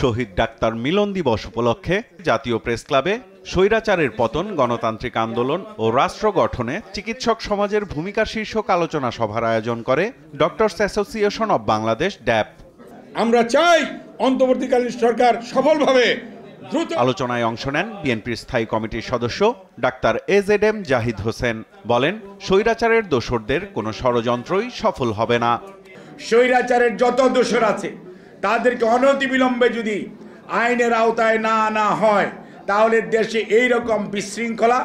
শহীদ doctor মিলন দিবস উপলক্ষে জাতীয় প্রেস ক্লাবে স্বৈরাচারের পতন গণতান্ত্রিক আন্দোলন ও রাষ্ট্র গঠনে চিকিৎসক সমাজের ভূমিকা শীর্ষক আলোচনা সভার আয়োজন করে ডক্টর অ্যাসোসিয়েশন অব বাংলাদেশ ড্যাপ আমরা চাই অন্তর্বর্তীকালীন সরকার সফলভাবে আলোচনায় অংশ নেন বিএনপির স্থায়ী কমিটির সদস্য doctor A Z M Zahid Hossain বলেন স্বৈরাচারের দোষরদের কোনো ষড়যন্ত্রই সফল হবে না স্বৈরাচারের যত দোষর আছে তাদেরকে অনতি বিলম্বে যদি আইনের আওতায় না আনা হয় তাহলে দেশে এই রকম বিশৃঙ্খলা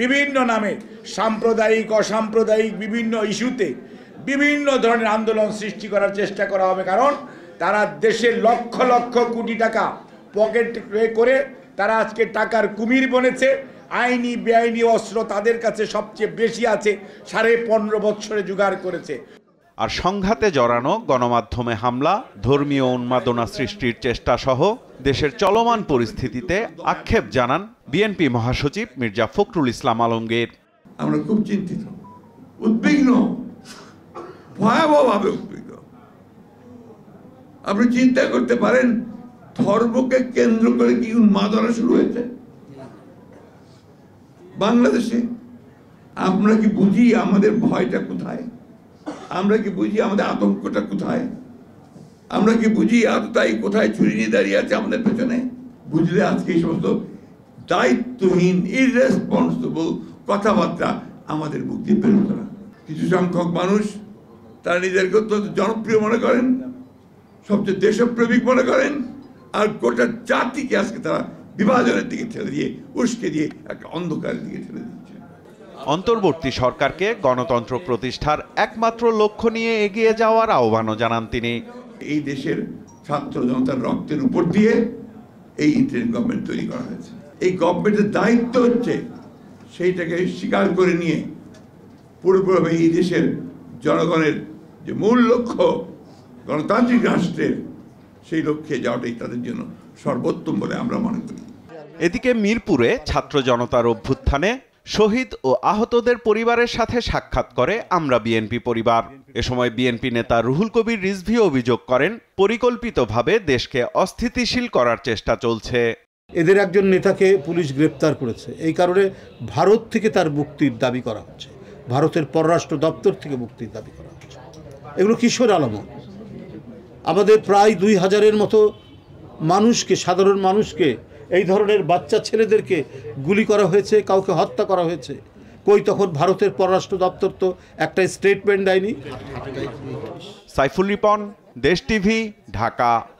বিভিন্ন নামে সাম্প্রদায়িক অসাম্প্রদায়িক বিভিন্ন ইস্যুতে বিভিন্ন ধরনের আন্দোলন সৃষ্টি করার চেষ্টা করা হবে কারণ তারা দেশের লক্ষ লক্ষ কোটি টাকা পকেট করে তারা আজকে টাকার কুমির বনেছে আইনি বেআইনি অস্ত্র তাদের কাছে সবচেয়ে বেশি আছে সাড়ে পনেরো বৎসরে জোগাড় করেছে আর সংঘাতে জড়ানো গণমাধ্যমে হামলা ধর্মীয় উন্মাদনা সৃষ্টির চেষ্টা সহ দেশের চলমান পরিস্থিতিতে আক্ষেপ জানান বিএনপি মহাসচিব মির্জা ফখরুল ইসলাম আলমগীর আমরা খুব চিন্তিত উদ্বিগ্ন ভয়াবহভাবে উদ্বিগ্ন আপনি চিন্তা করতে পারেন ধর্মকে কেন্দ্র করে কি উন্মাদনা শুরু হয়েছে বাংলাদেশে আমরা কি বুঝি আমাদের ভয়টা কোথায় আমরা কি বুঝি আমাদের আতঙ্কটা কোথায় আমরা কি বুঝি আততাই কোথায় ছুরি নিয়ে দাঁড়িয়ে আছে আমাদের পেছনে বুঝলে আজকে এই সমস্ত দায়িত্বহীন ইরেসপন্সিবল কথাবার্তা আমাদের মুখ দিয়ে বেরোতো না কিছু সংখ্যক মানুষ তারা নিজেদেরকে অত্যন্ত জনপ্রিয় মনে করেন সবচেয়ে দেশপ্রেমিক মনে করেন আর গোটা জাতিকে আজকে তারা বিভাজনের দিকে ঠেলে দিয়ে উস্কে দিয়ে একটা অন্ধকারের দিকে ঠেলে অন্তর্বর্তী সরকারকে গণতন্ত্র প্রতিষ্ঠার একমাত্র লক্ষ্য নিয়ে এগিয়ে যাওয়ার আহ্বানও জানান তিনি এই দেশের ছাত্র জনতার রক্তের উপর দিয়ে এই ইন্টারিম গভর্নমেন্ট তৈরি করা হয়েছে এই গভর্নমেন্টের দায়িত্ব হচ্ছে সেইটাকে স্বীকার করে নিয়ে পুরোপুরিভাবে এই দেশের জনগণের যে মূল লক্ষ্য গণতান্ত্রিক রাষ্ট্রের সেই লক্ষ্যে যাওয়াটাই তাদের জন্য সর্বোত্তম বলে আমরা মনে করি এদিকে মিরপুরে ছাত্র জনতার অভ্যুত্থানে শহীদ ও আহতদের পরিবারের সাথে সাক্ষাৎ করে আমরা বিএনপি পরিবার এ সময় বিএনপি নেতা রুহুল কবির রিজভি অভিযোগ করেন পরিকল্পিতভাবে দেশকে অস্থিতিশীল করার চেষ্টা চলছে এদের একজন নেতাকে পুলিশ গ্রেপ্তার করেছে এই কারণে ভারত থেকে তার মুক্তির দাবি করা হচ্ছে ভারতের পররাষ্ট্র দপ্তর থেকে মুক্তির দাবি করা হচ্ছে এগুলো কিশোর আলামত আমাদের প্রায় দুই হাজারের মতো মানুষকে সাধারণ মানুষকে এই ধরনের বাচ্চা ছেলেদেরকে গুলি করা হয়েছে কাউকে হত্যা করা হয়েছে কই তখন ভারতের পররাষ্ট্র দপ্তর তো একটা স্টেটমেন্ট দেয়নি সাইফুল রিপন দেশ টিভি ঢাকা